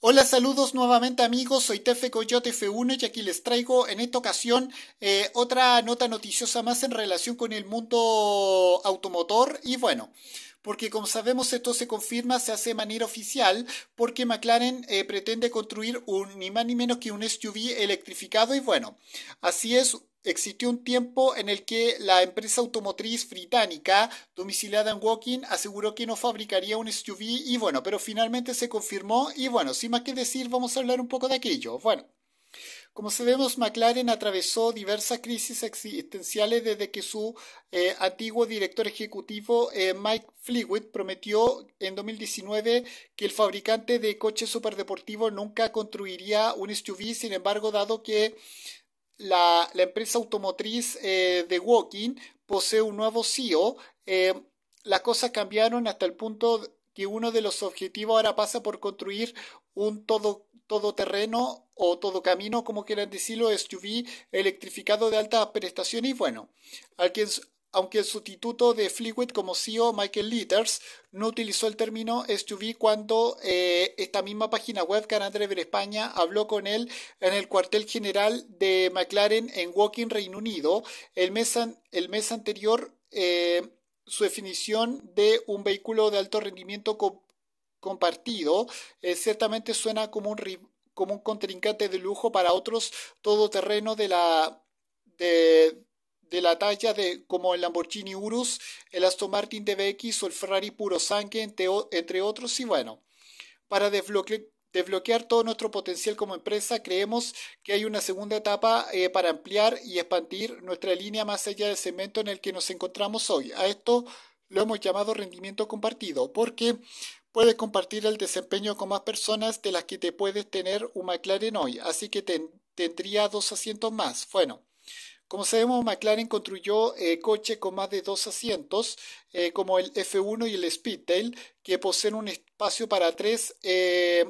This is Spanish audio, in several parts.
Hola, saludos nuevamente amigos, soy Tefe Coyote F1 y aquí les traigo en esta ocasión eh, otra nota noticiosa más en relación con el mundo automotor y bueno, porque como sabemos esto se confirma, se hace de manera oficial, porque McLaren eh, pretende construir un ni más ni menos que un SUV electrificado y bueno, así es, existió un tiempo en el que la empresa automotriz británica domiciliada en Walking aseguró que no fabricaría un SUV y bueno, pero finalmente se confirmó y bueno, sin más que decir, vamos a hablar un poco de aquello. Bueno, como sabemos, McLaren atravesó diversas crisis existenciales desde que su eh, antiguo director ejecutivo eh, Mike Fleetwood prometió en 2019 que el fabricante de coches superdeportivos nunca construiría un SUV. Sin embargo, dado que la, empresa automotriz eh, de Walking posee un nuevo CEO. Eh, las cosas cambiaron hasta el punto que uno de los objetivos ahora pasa por construir un todo, terreno o todo camino, como quieran decirlo, SUV electrificado de alta prestaciones. Y bueno, al aunque el sustituto de Fleetwood como CEO, Michael Litters, no utilizó el término SUV cuando eh, esta misma página web, Canal Driver España, habló con él en el cuartel general de McLaren en Woking, Reino Unido. El mes, el mes anterior, eh, su definición de un vehículo de alto rendimiento compartido eh, ciertamente suena como un, como un contrincante de lujo para otros todoterrenos de la... De, de la talla de como el Lamborghini Urus, el Aston Martin DBX o el Ferrari Puro Sangue, entre, otros. Y bueno, para desbloquear todo nuestro potencial como empresa, creemos que hay una segunda etapa eh, para ampliar y expandir nuestra línea más allá del cemento en el que nos encontramos hoy. A esto lo hemos llamado rendimiento compartido, porque puedes compartir el desempeño con más personas de las que te puedes tener un McLaren hoy, así que tendría dos asientos más. Bueno, como sabemos, McLaren construyó eh, coches con más de dos asientos, eh, como el F1 y el Speedtail, que poseen un espacio para tres eh,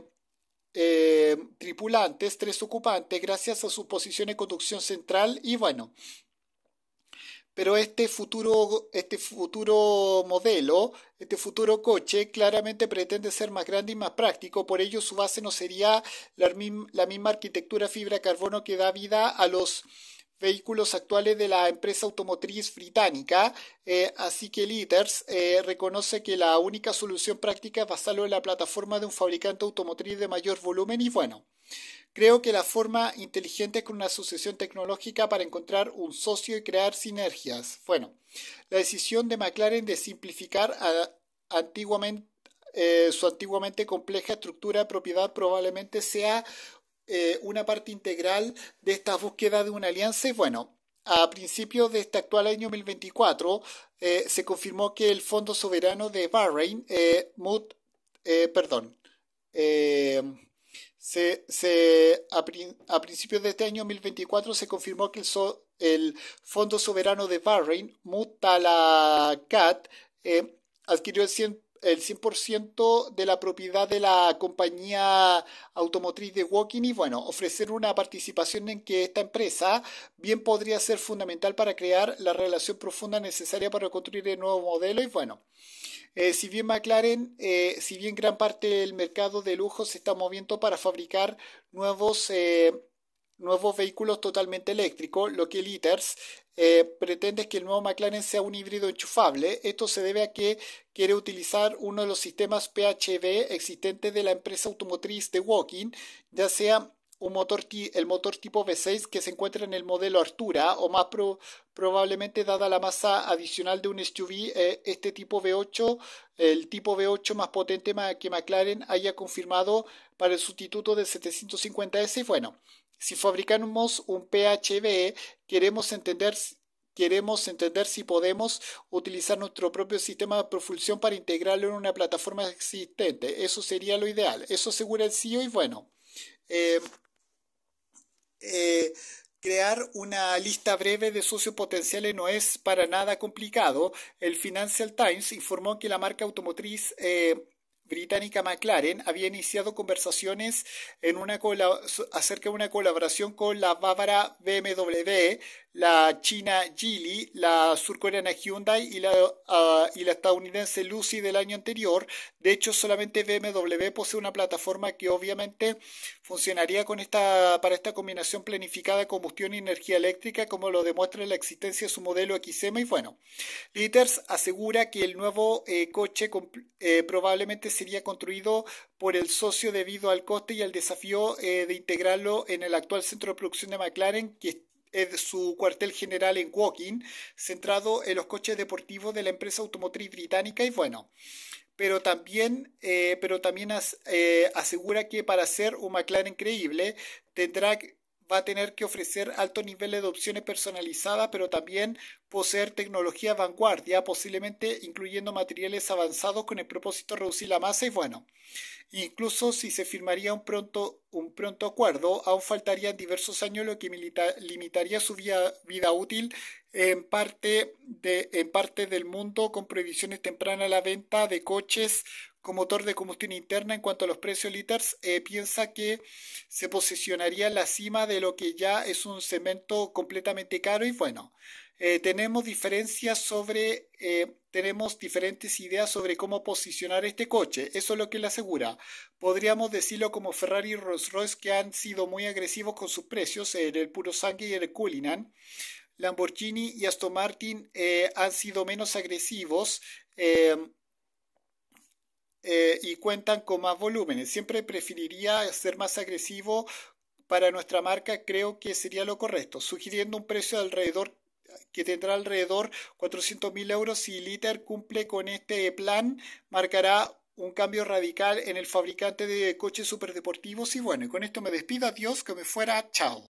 tripulantes, tres ocupantes, gracias a su posición de conducción central y bueno. Pero este futuro, este futuro modelo, este futuro coche, claramente pretende ser más grande y más práctico, por ello su base no sería la, la misma arquitectura fibra carbono que da vida a los vehículos actuales de la empresa automotriz británica. Eh, así que Liters eh, reconoce que la única solución práctica es basarlo en la plataforma de un fabricante automotriz de mayor volumen y bueno. Creo que la forma inteligente es con una asociación tecnológica para encontrar un socio y crear sinergias. Bueno, la decisión de McLaren de simplificar antiguamente eh, su antiguamente compleja estructura de propiedad probablemente sea eh, una parte integral de esta búsqueda de una alianza bueno, a principios de este actual año 2024 eh, se confirmó que el Fondo Soberano de Bahrein, eh, Mut, perdón, se, se, a, principios de este año 2024 se confirmó que el, el Fondo Soberano de Bahrein, Mutalakat, adquirió el 100 el 100% de la propiedad de la compañía automotriz de Walking y bueno, ofrecer una participación en que esta empresa bien podría ser fundamental para crear la relación profunda necesaria para construir el nuevo modelo y bueno. Eh, si bien McLaren, eh, si bien gran parte del mercado de lujo se está moviendo para fabricar nuevos eh, nuevos vehículos totalmente eléctricos, lo que el ITERS eh, pretende es que el nuevo McLaren sea un híbrido enchufable. Esto se debe a que quiere utilizar uno de los sistemas PHV existentes de la empresa automotriz de Walking, ya sea un motor el motor tipo V6 que se encuentra en el modelo Artura o más probablemente dada la masa adicional de un SUV, eh, este tipo V8, el tipo V8 más potente que McLaren haya confirmado para el sustituto del 750S. Y bueno, si fabricamos un PHB, queremos entender queremos entender si podemos utilizar nuestro propio sistema de propulsión para integrarlo en una plataforma existente. Eso sería lo ideal. Eso asegura el CEO y bueno. Eh, eh, crear una lista breve de socios potenciales no es para nada complicado. El Financial Times informó que la marca automotriz eh, británica McLaren había iniciado conversaciones en una acerca de una colaboración con la bávara BMW, la china Geely, la surcoreana Hyundai y la, ah, estadounidense Lucy del año anterior. De hecho, solamente BMW posee una plataforma que obviamente funcionaría con esta, para esta combinación planificada de combustión y energía eléctrica, como lo demuestra la existencia de su modelo XM. Y bueno, Litters asegura que el nuevo eh, coche eh, probablemente sería construido por el socio debido al coste y al desafío eh, de integrarlo en el actual centro de producción de McLaren, que es su cuartel general en Woking, centrado en los coches deportivos de la empresa automotriz británica y bueno, pero también, eh, pero también eh, asegura que para ser un McLaren creíble tendrá que va a tener que ofrecer altos niveles de opciones personalizadas, pero también poseer tecnología vanguardia, posiblemente incluyendo materiales avanzados con el propósito de reducir la masa y bueno, incluso si se firmaría un pronto, un pronto acuerdo, aún faltarían diversos años lo que limitaría su vida, útil en parte, en parte del mundo con prohibiciones tempranas a la venta de coches motor de combustión interna en cuanto a los precios liters, eh, piensa que se posicionaría en la cima de lo que ya es un cemento completamente caro y bueno, eh, tenemos diferencias sobre, eh, tenemos diferentes ideas sobre cómo posicionar este coche. Eso es lo que le asegura. Podríamos decirlo como Ferrari y Rolls Royce que han sido muy agresivos con sus precios en el Puro Sangue y el Cullinan. Lamborghini y Aston Martin han sido menos agresivos. Eh, y cuentan con más volúmenes. Siempre preferiría ser más agresivo para nuestra marca, creo que sería lo correcto, sugiriendo un precio alrededor que tendrá alrededor mil euros si Liter cumple con este plan, marcará un cambio radical en el fabricante de coches superdeportivos y bueno, con esto me despido, adiós, que me fuera, chao.